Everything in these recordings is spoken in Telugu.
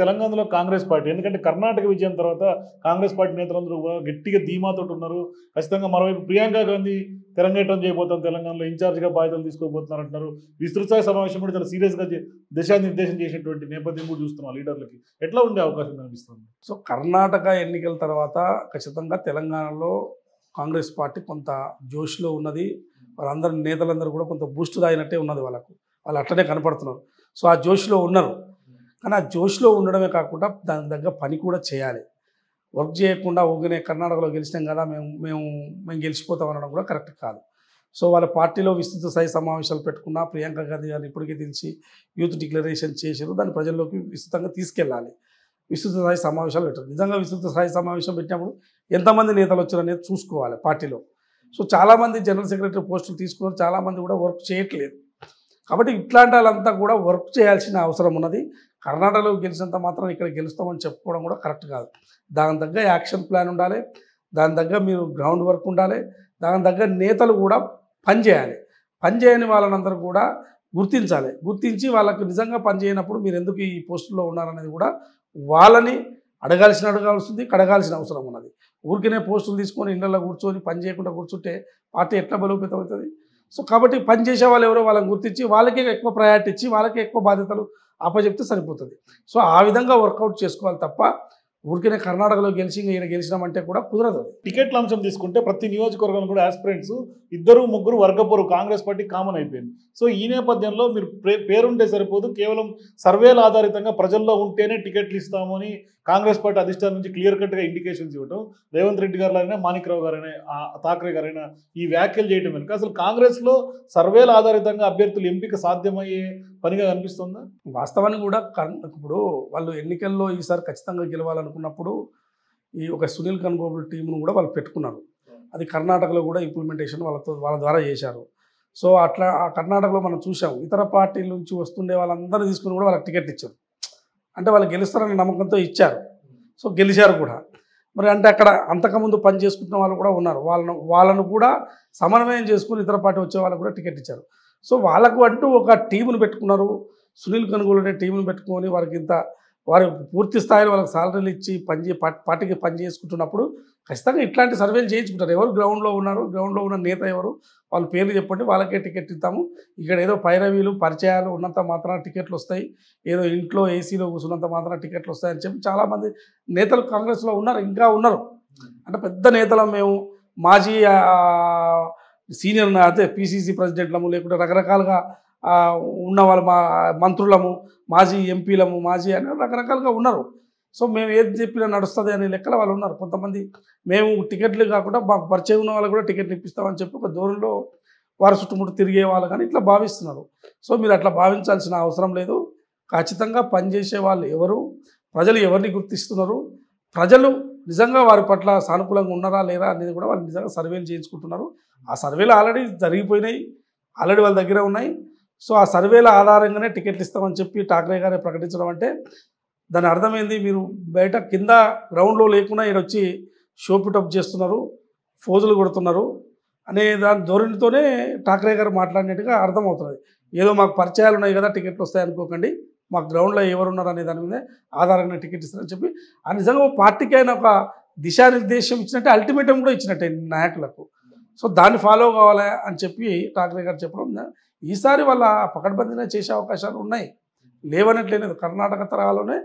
తెలంగాణలో కాంగ్రెస్ పార్టీ ఎందుకంటే కర్ణాటక విజయం తర్వాత కాంగ్రెస్ పార్టీ నేతలందరూ కూడా గట్టిగా ధీమాతో ఉన్నారు ఖచ్చితంగా మరోవైపు ప్రియాంక గాంధీ తెలంగాణ చేయబోతాం తెలంగాణలో ఇన్ఛార్జ్గా బాధ్యతలు తీసుకోబోతున్నారు అంటున్నారు విస్తృత సమావేశం కూడా చాలా సీరియస్గా దిశానిర్దేశం చేసినటువంటి నేపథ్యం కూడా చూస్తున్నాం లీడర్లకి ఎట్లా ఉండే అవకాశం కనిపిస్తుంది సో కర్ణాటక ఎన్నికల తర్వాత ఖచ్చితంగా తెలంగాణలో కాంగ్రెస్ పార్టీ కొంత జోష్లో ఉన్నది వాళ్ళందరి నేతలందరూ కూడా కొంత బూస్ట్ దాగినట్టే ఉన్నది వాళ్ళకు వాళ్ళు అట్లనే కనపడుతున్నారు సో ఆ జోష్లో ఉన్నారు కానీ ఆ జోష్లో ఉండడమే కాకుండా దాని దగ్గర పని కూడా చేయాలి వర్క్ చేయకుండా ఊగనే కర్ణాటకలో గెలిచినాం కదా మేము మేము మేము గెలిచిపోతాం అనడం కూడా కరెక్ట్ కాదు సో వాళ్ళ పార్టీలో విస్తృత స్థాయి సమావేశాలు పెట్టుకున్నా ప్రియాంక గాంధీ గారిని ఇప్పటికీ తెలిసి యూత్ డిక్లరేషన్ చేశారు దాన్ని ప్రజల్లోకి విస్తృతంగా తీసుకెళ్ళాలి విస్తృత స్థాయి సమావేశాలు పెట్టారు నిజంగా విస్తృత స్థాయి సమావేశం పెట్టినప్పుడు ఎంతమంది నేతలు వచ్చారు అనేది చూసుకోవాలి పార్టీలో సో చాలామంది జనరల్ సెక్రటరీ పోస్టులు తీసుకున్నారు చాలామంది కూడా వర్క్ చేయట్లేదు కాబట్టి ఇట్లాంటి వాళ్ళంతా కూడా వర్క్ చేయాల్సిన అవసరం ఉన్నది కర్ణాటకలో గెలిచినంత మాత్రం ఇక్కడ గెలుస్తామని చెప్పుకోవడం కూడా కరెక్ట్ కాదు దాని తగ్గ యాక్షన్ ప్లాన్ ఉండాలి దాని తగ్గ మీరు గ్రౌండ్ వర్క్ ఉండాలి దాని తగ్గ నేతలు కూడా పనిచేయాలి పనిచేయని వాళ్ళనందరూ కూడా గుర్తించాలి గుర్తించి వాళ్ళకు నిజంగా పనిచేయనప్పుడు మీరు ఎందుకు ఈ పోస్టుల్లో ఉన్నారనేది కూడా వాళ్ళని అడగాల్సిన అడగాల్సింది కడగాల్సిన అవసరం ఉన్నది ఊరికనే పోస్టులు తీసుకొని ఇళ్లలో కూర్చొని పని చేయకుండా కూర్చుంటే పార్టీ ఎట్లా బలోపేతం అవుతుంది సో కాబట్టి పనిచేసే వాళ్ళు ఎవరో వాళ్ళని గుర్తించి వాళ్ళకే ఎక్కువ ప్రయారిటీ ఇచ్చి వాళ్ళకే ఎక్కువ బాధ్యతలు అప్పచెప్తే సరిపోతుంది సో ఆ విధంగా వర్కౌట్ చేసుకోవాలి తప్ప ఊరికనే కర్ణాటకలో గెలిచి ఈయన గెలిచినామంటే కూడా కుదరదు టికెట్ల అంశం తీసుకుంటే ప్రతి నియోజకవర్గం కూడా ఆస్పిరెంట్స్ ఇద్దరు ముగ్గురు వర్గపోరు కాంగ్రెస్ పార్టీ కామన్ అయిపోయింది సో ఈ నేపథ్యంలో మీరు పేరుంటే సరిపోదు కేవలం సర్వేల ఆధారితంగా ప్రజల్లో ఉంటేనే టికెట్లు ఇస్తాము అని కాంగ్రెస్ పార్టీ అధిష్టానం నుంచి క్లియర్ కట్గా ఇండికేషన్స్ ఇవ్వటం రేవంత్ రెడ్డి గారులైనా మాణిక్రావు గారైనా థాక్రే గారైనా ఈ వ్యాఖ్యలు చేయడం వెనుక అసలు కాంగ్రెస్లో సర్వేల ఆధారితంగా అభ్యర్థులు ఎంపిక సాధ్యమయ్యే పనిగా కనిపిస్తుందా వాస్తవాన్ని కూడా ఇప్పుడు వాళ్ళు ఎన్నికల్లో ఈసారి ఖచ్చితంగా గెలవాలనుకున్నప్పుడు ఈ ఒక సునీల్ కన్గోబుల్ టీంను కూడా వాళ్ళు పెట్టుకున్నారు అది కర్ణాటకలో కూడా ఇంప్లిమెంటేషన్ వాళ్ళతో వాళ్ళ ద్వారా చేశారు సో అట్లా ఆ కర్ణాటకలో మనం చూసాం ఇతర పార్టీల నుంచి వస్తుండే వాళ్ళందరూ తీసుకుని కూడా వాళ్ళకి టికెట్ ఇచ్చారు అంటే వాళ్ళు గెలుస్తారనే నమ్మకంతో ఇచ్చారు సో గెలిచారు కూడా మరి అంటే అక్కడ అంతకుముందు పని చేసుకుంటున్న వాళ్ళు కూడా ఉన్నారు వాళ్ళను వాళ్ళను కూడా సమన్వయం చేసుకుని ఇతర పార్టీ వచ్చే వాళ్ళకు కూడా టికెట్ ఇచ్చారు సో వాళ్ళకు అంటూ ఒక టీమును పెట్టుకున్నారు సునీల్ కనుగోలు అనే టీమును పెట్టుకొని వారికి ఇంత వారి పూర్తి స్థాయిలో వాళ్ళకి సాలరీలు ఇచ్చి పని పార్టీకి పని చేసుకుంటున్నప్పుడు ఖచ్చితంగా ఇట్లాంటి సర్వేలు చేయించుకుంటారు ఎవరు గ్రౌండ్లో ఉన్నారు గ్రౌండ్లో ఉన్న నేత ఎవరు వాళ్ళు పేర్లు చెప్పండి వాళ్ళకే టికెట్ ఇస్తాము ఇక్కడ ఏదో పైరవీలు పరిచయాలు ఉన్నంత మాత్రాన టికెట్లు వస్తాయి ఏదో ఇంట్లో ఏసీలో కూర్చున్నంత మాత్రాన టికెట్లు వస్తాయని చెప్పి చాలామంది నేతలు కాంగ్రెస్లో ఉన్నారు ఇంకా ఉన్నారు అంటే పెద్ద నేతలం మేము మాజీ సీనియర్ అదే పిసిసి ప్రెసిడెంట్లము లేకుంటే రకరకాలుగా ఉన్న వాళ్ళ మా మంత్రులము మాజీ ఎంపీలము మాజీ అని రకరకాలుగా ఉన్నారు సో మేము ఏది చెప్పినా నడుస్తుంది అనే లెక్కల వాళ్ళు ఉన్నారు కొంతమంది మేము టికెట్లు కాకుండా మాకు పరిచయం ఉన్న వాళ్ళు కూడా టికెట్లు ఇప్పిస్తామని చెప్పి ఒక దూరంలో వారు చుట్టుముట్టు తిరిగే వాళ్ళు కానీ ఇట్లా భావిస్తున్నారు సో మీరు అట్లా భావించాల్సిన అవసరం లేదు ఖచ్చితంగా పనిచేసే వాళ్ళు ఎవరు ప్రజలు ఎవరిని గుర్తిస్తున్నారు ప్రజలు నిజంగా వారి పట్ల సానుకూలంగా ఉన్నారా లేరా అనేది కూడా వాళ్ళు నిజంగా సర్వేలు చేయించుకుంటున్నారు ఆ సర్వేలు ఆల్రెడీ జరిగిపోయినాయి ఆల్రెడీ వాళ్ళ దగ్గర ఉన్నాయి సో ఆ సర్వేల ఆధారంగానే టికెట్లు ఇస్తామని చెప్పి ఠాక్రే గారే ప్రకటించడం అంటే దాని అర్థమైంది మీరు బయట కింద గ్రౌండ్లో లేకుండా ఇక్కడ వచ్చి షో పిటప్ చేస్తున్నారు ఫోజులు కొడుతున్నారు అనే దాని ధోరణితోనే ఠాక్రే గారు మాట్లాడినట్టుగా అర్థమవుతుంది ఏదో మాకు పరిచయాలు ఉన్నాయి కదా టికెట్లు వస్తాయి అనుకోకండి మా గ్రౌండ్లో ఎవరున్నారు అనే దాని మీద ఆధారంగా టికెట్ ఇస్తారని చెప్పి ఆ నిజంగా పార్టీకి అయినా ఒక దిశానిర్దేశం ఇచ్చినట్టే అల్టిమేటం కూడా ఇచ్చినట్టే నాయకులకు సో దాన్ని ఫాలో కావాలి అని చెప్పి ఠాక్రే గారు చెప్పడం ఈసారి వాళ్ళ పకడ్బందీనే చేసే అవకాశాలు ఉన్నాయి లేవనట్లేదు కర్ణాటక తరహాలోనే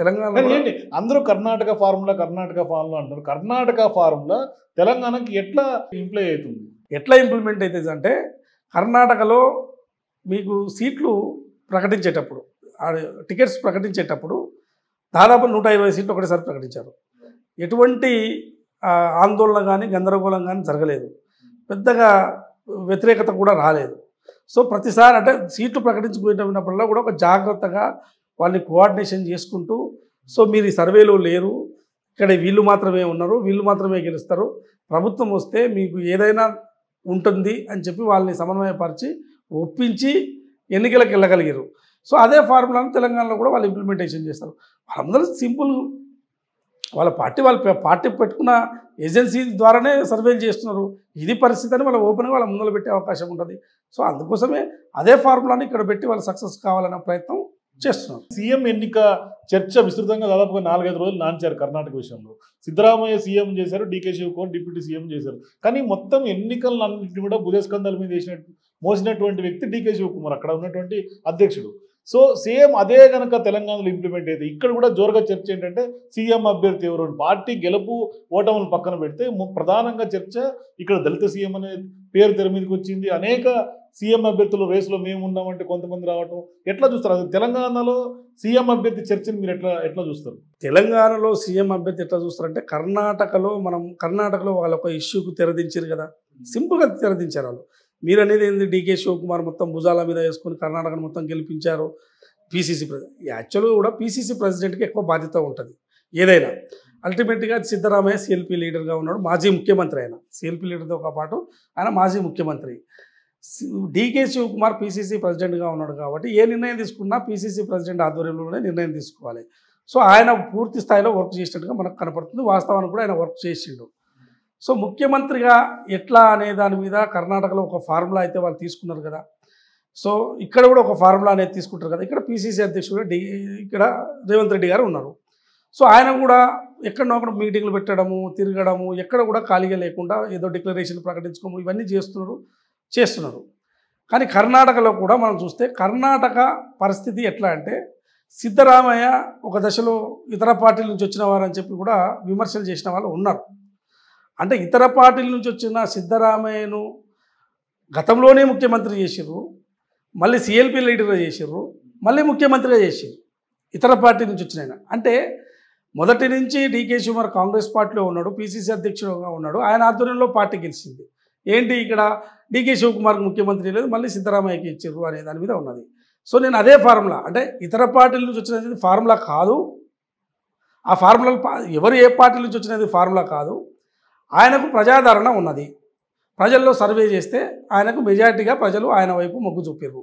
తెలంగాణ ఏంటి అందరూ కర్ణాటక ఫార్ములా కర్ణాటక ఫార్ములా అంటారు కర్ణాటక ఫార్ములా తెలంగాణకి ఎట్లా ఇంప్లై అవుతుంది ఎట్లా ఇంప్లిమెంట్ అవుతుంది అంటే కర్ణాటకలో మీకు సీట్లు ప్రకటించేటప్పుడు టికెట్స్ ప్రకటించేటప్పుడు దాదాపు నూట ఇరవై సీట్లు ఒకటేసారి ప్రకటించారు ఎటువంటి ఆందోళన కానీ గందరగోళం కానీ జరగలేదు పెద్దగా వ్యతిరేకత కూడా రాలేదు సో ప్రతిసారి అంటే సీట్లు ప్రకటించుకునేటప్పుడల్లా కూడా ఒక జాగ్రత్తగా వాళ్ళని కోఆర్డినేషన్ చేసుకుంటూ సో మీరు ఈ సర్వేలో లేరు ఇక్కడ వీళ్ళు మాత్రమే ఉన్నారు వీళ్ళు మాత్రమే గెలుస్తారు ప్రభుత్వం వస్తే మీకు ఏదైనా ఉంటుంది అని చెప్పి వాళ్ళని సమన్వయపరిచి ఒప్పించి ఎన్నికలకు వెళ్ళగలిగారు సో అదే ఫార్ములాను తెలంగాణలో కూడా వాళ్ళు ఇంప్లిమెంటేషన్ చేస్తారు వాళ్ళందరూ సింపుల్ వాళ్ళ పార్టీ వాళ్ళ పార్టీ పెట్టుకున్న ఏజెన్సీ ద్వారానే సర్వేలు చేస్తున్నారు ఇది పరిస్థితి అని వాళ్ళు ఓపెన్గా వాళ్ళ ముందర పెట్టే అవకాశం ఉంటుంది సో అందుకోసమే అదే ఫార్ములాని ఇక్కడ పెట్టి వాళ్ళు సక్సెస్ కావాలనే ప్రయత్నం చేస్తున్నారు సీఎం ఎన్నిక చర్చ విస్తృతంగా దాదాపుగా నాలుగైదు రోజులు నాన్చారు కర్ణాటక విషయంలో సిద్ధరామయ్య సీఎం చేశారు డీకే శివకుమార్ డిప్యూటీ సీఎం చేశారు కానీ మొత్తం ఎన్నికలన్నింటినీ కూడా భుజస్కంధాల మీద వేసినట్టు మోసినటువంటి వ్యక్తి డీకే శివకుమార్ అక్కడ ఉన్నటువంటి అధ్యక్షుడు సో సేమ్ అదే కనుక తెలంగాణలో ఇంప్లిమెంట్ అయితే ఇక్కడ కూడా జోరుగా చర్చ ఏంటంటే సీఎం అభ్యర్థి ఎవరు పార్టీ గెలుపు ఓటములు పక్కన పెడితే ప్రధానంగా చర్చ ఇక్కడ దళిత సీఎం అనే పేరు తెర మీదకి వచ్చింది అనేక సీఎం అభ్యర్థులు రేసులో మేము ఉన్నామంటే కొంతమంది రావటం ఎట్లా చూస్తారు అది తెలంగాణలో సీఎం అభ్యర్థి చర్చని మీరు ఎట్లా ఎట్లా చూస్తారు తెలంగాణలో సీఎం అభ్యర్థి ఎట్లా చూస్తారంటే కర్ణాటకలో మనం కర్ణాటకలో వాళ్ళ ఒక ఇష్యూకు తెరదించారు కదా సింపుల్గా తెరదించారు వాళ్ళు మీరు అనేది ఏంది డీకే శివకుమార్ మొత్తం భుజాల మీద వేసుకొని కర్ణాటకను మొత్తం గెలిపించారు పీసీసీ ప్రెసిడెంట్ యాక్చువల్గా కూడా పీసీసీ ప్రెసిడెంట్కి ఎక్కువ బాధ్యత ఉంటుంది ఏదైనా అల్టిమేట్గా సిద్ధరామయ్య సిఎల్పి లీడర్గా ఉన్నాడు మాజీ ముఖ్యమంత్రి ఆయన సిఎల్పి లీడర్తో పాటు ఆయన మాజీ ముఖ్యమంత్రి డీకే శివకుమార్ పీసీసీ ప్రెసిడెంట్గా ఉన్నాడు కాబట్టి ఏ నిర్ణయం తీసుకున్నా పీసీసీ ప్రెసిడెంట్ ఆధ్వర్యంలోనే నిర్ణయం తీసుకోవాలి సో ఆయన పూర్తి స్థాయిలో వర్క్ చేసినట్టుగా మనకు కనపడుతుంది వాస్తవానికి కూడా ఆయన వర్క్ చేసిండు సో ముఖ్యమంత్రిగా ఎట్లా అనే దాని మీద కర్ణాటకలో ఒక ఫార్ములా అయితే వాళ్ళు తీసుకున్నారు కదా సో ఇక్కడ కూడా ఒక ఫార్ములా అనేది తీసుకుంటారు కదా ఇక్కడ పీసీసీ అధ్యక్షుడు డి ఇక్కడ రేవంత్ రెడ్డి గారు ఉన్నారు సో ఆయన కూడా ఎక్కడో అక్కడ మీటింగ్లు పెట్టడము తిరగడము ఎక్కడ కూడా ఖాళీగా లేకుండా ఏదో డిక్లరేషన్ ప్రకటించుకోము ఇవన్నీ చేస్తున్నారు చేస్తున్నారు కానీ కర్ణాటకలో కూడా మనం చూస్తే కర్ణాటక పరిస్థితి ఎట్లా అంటే సిద్ధరామయ్య ఒక దశలో ఇతర పార్టీల నుంచి వచ్చిన వారని చెప్పి కూడా విమర్శలు చేసిన వాళ్ళు ఉన్నారు అంటే ఇతర పార్టీల నుంచి వచ్చిన సిద్ధరామయ్యను గతంలోనే ముఖ్యమంత్రి చేసిర్రు మళ్ళీ సిఎల్పి లీడర్గా చేసిర్రు మళ్ళీ ముఖ్యమంత్రిగా చేసిర్రు ఇతర పార్టీ నుంచి వచ్చిన ఆయన అంటే మొదటి నుంచి డీకే శివర్ కాంగ్రెస్ పార్టీలో ఉన్నాడు పిసిసి అధ్యక్షుడుగా ఉన్నాడు ఆయన ఆధ్వర్యంలో పార్టీ గెలిచింది ఏంటి ఇక్కడ డీకే శివకుమార్కి ముఖ్యమంత్రి లేదు మళ్ళీ సిద్ధరామయ్యకి ఇచ్చారు అనే దాని మీద ఉన్నది సో నేను అదే ఫార్ములా అంటే ఇతర పార్టీల నుంచి వచ్చినది ఫార్ములా కాదు ఆ ఫార్ములా ఎవరు ఏ పార్టీ నుంచి వచ్చినది ఫార్ములా కాదు ఆయనకు ప్రజాదరణ ఉన్నది ప్రజల్లో సర్వే చేస్తే ఆయనకు మెజార్టీగా ప్రజలు ఆయన వైపు మొగ్గు చూపారు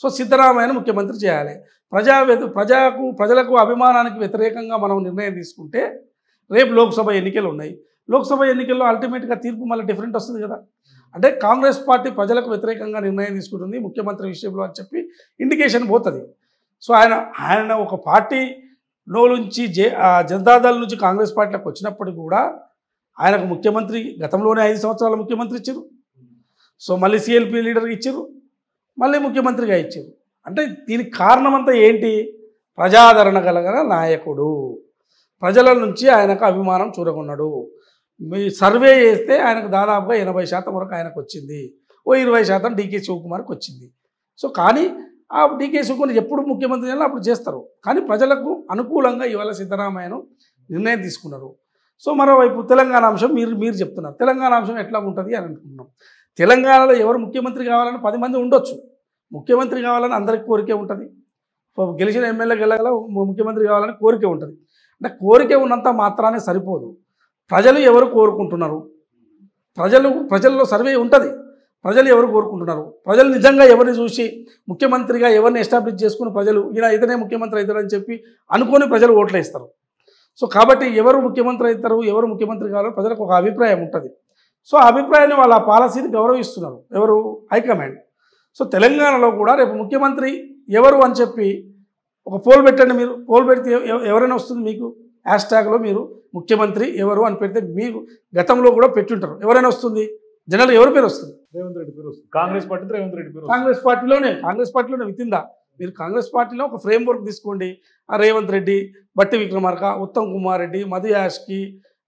సో సిద్ధరామయ్యను ముఖ్యమంత్రి చేయాలి ప్రజా ప్రజాకు ప్రజలకు అభిమానానికి వ్యతిరేకంగా మనం నిర్ణయం తీసుకుంటే రేపు లోక్సభ ఎన్నికలు ఉన్నాయి లోక్సభ ఎన్నికల్లో అల్టిమేట్గా తీర్పు మళ్ళీ డిఫరెంట్ వస్తుంది కదా అంటే కాంగ్రెస్ పార్టీ ప్రజలకు వ్యతిరేకంగా నిర్ణయం తీసుకుంటుంది ముఖ్యమంత్రి విషయంలో అని చెప్పి ఇండికేషన్ పోతుంది సో ఆయన ఆయన ఒక పార్టీలో నుంచి జే జనతాదళ నుంచి కాంగ్రెస్ పార్టీలకు వచ్చినప్పటికి కూడా ఆయనకు ముఖ్యమంత్రి గతంలోనే ఐదు సంవత్సరాల ముఖ్యమంత్రి ఇచ్చారు సో మళ్ళీ సిఎల్పి లీడర్కి ఇచ్చారు మళ్ళీ ముఖ్యమంత్రిగా ఇచ్చారు అంటే దీనికి కారణం అంతా ఏంటి ప్రజాదరణ కలగల నాయకుడు ప్రజల నుంచి ఆయనకు అభిమానం చూడకున్నాడు మీ సర్వే చేస్తే ఆయనకు దాదాపుగా ఎనభై శాతం వరకు ఆయనకు వచ్చింది ఓ ఇరవై శాతం డీకే శివకుమార్కి వచ్చింది సో కానీ ఆ డీకే శివకుమార్ ఎప్పుడు ముఖ్యమంత్రి అప్పుడు చేస్తారు కానీ ప్రజలకు అనుకూలంగా ఇవాళ సిద్ధరామయ్యను నిర్ణయం తీసుకున్నారు సో మరోవైపు తెలంగాణ అంశం మీరు మీరు చెప్తున్నారు తెలంగాణ అంశం ఎట్లా ఉంటుంది అని అనుకుంటున్నాం తెలంగాణలో ఎవరు ముఖ్యమంత్రి కావాలని పది మంది ఉండొచ్చు ముఖ్యమంత్రి కావాలని అందరికి కోరికే ఉంటుంది గెలిచిన ఎమ్మెల్యే గెలగల ముఖ్యమంత్రి కావాలని కోరిక ఉంటుంది అంటే కోరిక ఉన్నంత మాత్రానే సరిపోదు ప్రజలు ఎవరు కోరుకుంటున్నారు ప్రజలు ప్రజల్లో సర్వే ఉంటుంది ప్రజలు ఎవరు కోరుకుంటున్నారు ప్రజలు నిజంగా ఎవరిని చూసి ముఖ్యమంత్రిగా ఎవరిని ఎస్టాబ్లిష్ చేసుకుని ప్రజలు ఈయన ఇతనే ముఖ్యమంత్రి అవుతాడని చెప్పి అనుకొని ప్రజలు ఓట్లేస్తారు సో కాబట్టి ఎవరు ముఖ్యమంత్రి అవుతారు ఎవరు ముఖ్యమంత్రి కావాలో ప్రజలకు ఒక అభిప్రాయం ఉంటుంది సో ఆ అభిప్రాయాన్ని వాళ్ళ ఆ పాలసీని గౌరవిస్తున్నారు ఎవరు హైకమాండ్ సో తెలంగాణలో కూడా రేపు ముఖ్యమంత్రి ఎవరు అని చెప్పి ఒక పోల్ పెట్టండి మీరు పోల్ పెడితే ఎవరైనా వస్తుంది మీకు హ్యాష్ ట్యాగ్లో మీరు ముఖ్యమంత్రి ఎవరు అని పెడితే మీరు గతంలో కూడా పెట్టుంటారు ఎవరైనా వస్తుంది జనరల్ ఎవరి పేరు వస్తుంది రేవంత్ రెడ్డి పేరు వస్తుంది కాంగ్రెస్ పార్టీ రేవంత్ రెడ్డి పేరు కాంగ్రెస్ పార్టీలోనే కాంగ్రెస్ పార్టీలోనే వితిందా మీరు కాంగ్రెస్ పార్టీలో ఒక ఫ్రేమ్ వర్క్ తీసుకోండి ఆ రేవంత్ రెడ్డి బట్టి విక్రమార్క ఉత్తమ్ కుమార్ రెడ్డి మధు యాష్కి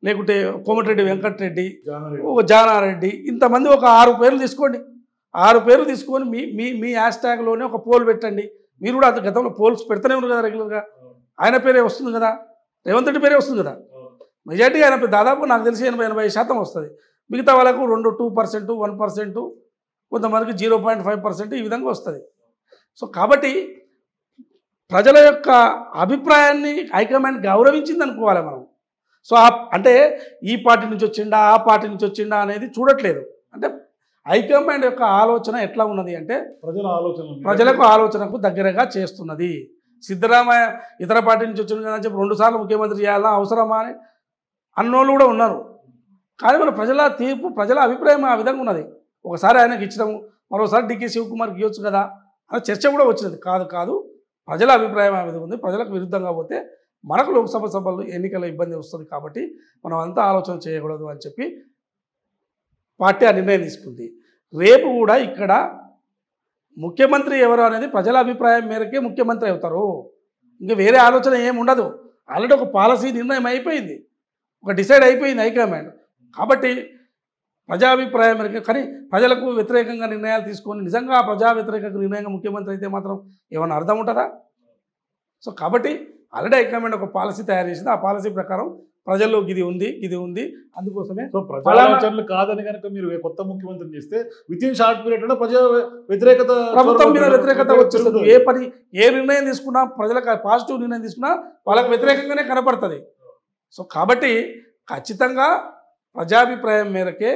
లేకుంటే కోమటిరెడ్డి వెంకటరెడ్డి ఒక జానారెడ్డి ఇంతమంది ఒక ఆరు పేర్లు తీసుకోండి ఆరు పేర్లు తీసుకొని మీ మీ మీ హ్యాష్ ట్యాగ్లోనే ఒక పోల్ పెట్టండి మీరు కూడా అది గతంలో పోల్స్ పెడతానే ఉన్నారు కదా రెగ్యులర్గా ఆయన పేరే వస్తుంది కదా రేవంత్ రెడ్డి పేరే వస్తుంది కదా మెజార్టీ ఆయన దాదాపు నాకు తెలిసి ఎనభై ఎనభై శాతం వస్తుంది మిగతా వాళ్ళకు రెండు టూ పర్సెంట్ వన్ పర్సెంట్ కొంతమందికి జీరో పాయింట్ ఫైవ్ పర్సెంట్ ఈ విధంగా వస్తుంది సో కాబట్టి ప్రజల యొక్క అభిప్రాయాన్ని హైకమాండ్ గౌరవించింది అనుకోవాలి మనం సో ఆ అంటే ఈ పార్టీ నుంచి వచ్చిండా ఆ పార్టీ నుంచి వచ్చిండా అనేది చూడట్లేదు అంటే హైకమాండ్ యొక్క ఆలోచన ఎట్లా ఉన్నది అంటే ప్రజల ఆలోచన ప్రజలకు ఆలోచనకు దగ్గరగా చేస్తున్నది సిద్ధరామయ్య ఇతర పార్టీ నుంచి వచ్చిన అని చెప్పి రెండుసార్లు ముఖ్యమంత్రి చేయాలన్నా అవసరమా అని అన్నోళ్ళు కూడా ఉన్నారు కానీ మన ప్రజల తీర్పు ప్రజల అభిప్రాయం ఆ విధంగా ఉన్నది ఒకసారి ఆయనకి ఇచ్చడం మరోసారి డికే శివకుమార్కి ఇవ్వచ్చు కదా అని చర్చ కూడా వచ్చినది కాదు కాదు ప్రజల అభిప్రాయం ఆ విధంగా ఉంది ప్రజలకు విరుద్ధంగా పోతే మనకు లోక్సభ సభలు ఎన్నికల ఇబ్బంది వస్తుంది కాబట్టి మనం అంతా ఆలోచన చేయకూడదు అని చెప్పి పార్టీ ఆ నిర్ణయం తీసుకుంది రేపు కూడా ఇక్కడ ముఖ్యమంత్రి ఎవరు అనేది ప్రజల అభిప్రాయం మేరకే ముఖ్యమంత్రి అవుతారు ఇంకా వేరే ఆలోచన ఏమి ఉండదు ఆల్రెడీ ఒక పాలసీ నిర్ణయం అయిపోయింది ఒక డిసైడ్ అయిపోయింది హైకమాండ్ కాబట్టి ప్రజాభిప్రాయం మేరకు కానీ ప్రజలకు వ్యతిరేకంగా నిర్ణయాలు తీసుకొని నిజంగా ప్రజా వ్యతిరేక నిర్ణయంగా ముఖ్యమంత్రి అయితే మాత్రం ఏమైనా అర్థం ఉంటుందా సో కాబట్టి ఆల్రెడీ హైకమాండ్ ఒక పాలసీ తయారు చేసింది ఆ పాలసీ ప్రకారం ప్రజల్లో ఇది ఉంది ఇది ఉంది అందుకోసమే సో ప్రజాచరణలు కాదని కనుక మీరు కొత్త ముఖ్యమంత్రిని చేస్తే విత్ ఇన్ షార్ట్ పీరియడ్ లో ప్రజా వ్యతిరేకత ప్రభుత్వం మీద వ్యతిరేకత వచ్చేస్తుంది ఏ పని ఏ నిర్ణయం తీసుకున్నా ప్రజలకు పాజిటివ్ నిర్ణయం తీసుకున్నా వాళ్ళకి వ్యతిరేకంగానే కనపడుతుంది సో కాబట్టి ఖచ్చితంగా ప్రజాభిప్రాయం మేరకే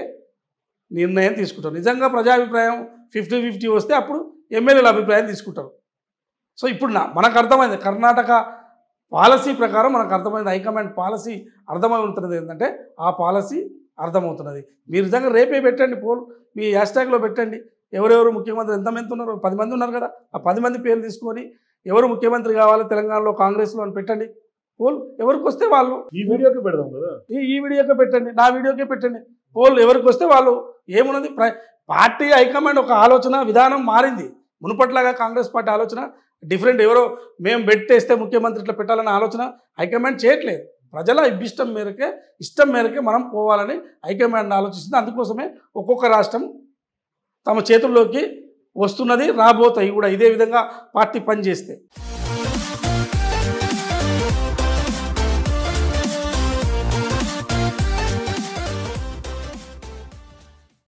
నిర్ణయం తీసుకుంటారు నిజంగా ప్రజాభిప్రాయం ఫిఫ్టీ ఫిఫ్టీ వస్తే అప్పుడు ఎమ్మెల్యేల అభిప్రాయం తీసుకుంటారు సో ఇప్పుడు నా మనకు అర్థమైంది కర్ణాటక పాలసీ ప్రకారం మనకు అర్థమైంది హైకమాండ్ పాలసీ అర్థమవుతున్నది ఏంటంటే ఆ పాలసీ అర్థమవుతున్నది మీరు నిజంగా రేపే పెట్టండి పోల్ మీ హ్యాష్ ట్యాగ్లో పెట్టండి ఎవరెవరు ముఖ్యమంత్రి ఎంతమంది ఉన్నారు పది మంది ఉన్నారు కదా ఆ పది మంది పేర్లు తీసుకొని ఎవరు ముఖ్యమంత్రి కావాలి తెలంగాణలో కాంగ్రెస్లో అని పెట్టండి పోల్ ఎవరికి వస్తే వాళ్ళు ఈ వీడియోకి పెడదాం కదా ఈ వీడియోకి పెట్టండి నా వీడియోకే పెట్టండి పోల్ ఎవరికి వస్తే వాళ్ళు ఏమున్నది పార్టీ హైకమాండ్ ఒక ఆలోచన విధానం మారింది మునుపట్లాగా కాంగ్రెస్ పార్టీ ఆలోచన డిఫరెంట్ ఎవరో మేము పెట్టేస్తే ముఖ్యమంత్రి ఇట్లా పెట్టాలని ఆలోచన హైకమాండ్ చేయట్లేదు ప్రజల ఇష్టం మేరకే ఇష్టం మేరకే మనం పోవాలని హైకమాండ్ ఆలోచిస్తుంది అందుకోసమే ఒక్కొక్క రాష్ట్రం తమ చేతుల్లోకి వస్తున్నది రాబోతాయి కూడా ఇదే విధంగా పార్టీ పనిచేస్తే